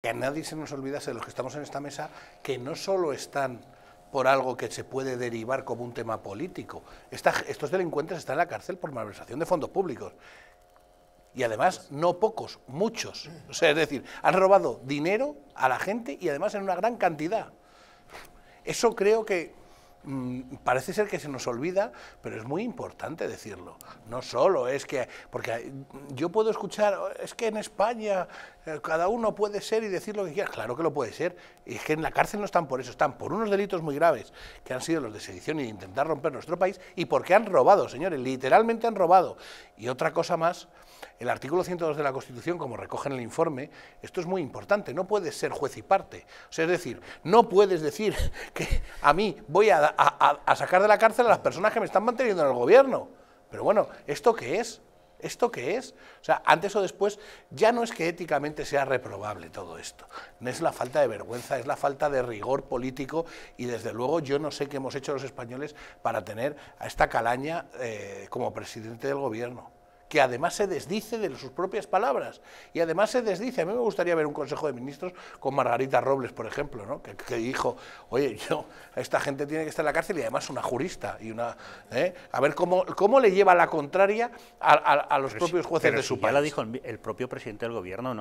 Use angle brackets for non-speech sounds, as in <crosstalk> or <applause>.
Que a nadie se nos olvidase de los que estamos en esta mesa que no solo están por algo que se puede derivar como un tema político. estos delincuentes están en la cárcel por malversación de fondos públicos. Y además, no pocos, muchos. O sea, es decir, han robado dinero a la gente y además en una gran cantidad. Eso creo que Mm, parece ser que se nos olvida, pero es muy importante decirlo. No solo es que, porque yo puedo escuchar, es que en España eh, cada uno puede ser y decir lo que quiera. Claro que lo puede ser. es que en la cárcel no están por eso, están por unos delitos muy graves, que han sido los de sedición y de intentar romper nuestro país, y porque han robado, señores, literalmente han robado. Y otra cosa más, el artículo 102 de la Constitución, como recoge en el informe, esto es muy importante, no puedes ser juez y parte. es decir, no puedes decir <laughs> que a mí voy a a, sacar de la cárcel a las personas que me están manteniendo en el gobierno. Pero bueno, ¿esto qué es? ¿Esto qué es? O sea, antes o después ya no es que éticamente sea reprobable todo esto. No es la falta de vergüenza, es la falta de rigor político y desde luego yo no sé qué hemos hecho los españoles para tener a esta calaña eh, como presidente del gobierno que además se desdice de sus propias palabras y además se desdice. A mí me gustaría ver un Consejo de Ministros con Margarita Robles, por ejemplo, ¿no? que, dijo, oye, yo, esta gente tiene que estar en la cárcel y además una jurista y una... ¿eh? A ver cómo, cómo le lleva la contraria a, los propios jueces de su país. Ya dijo el propio presidente del gobierno, ¿no?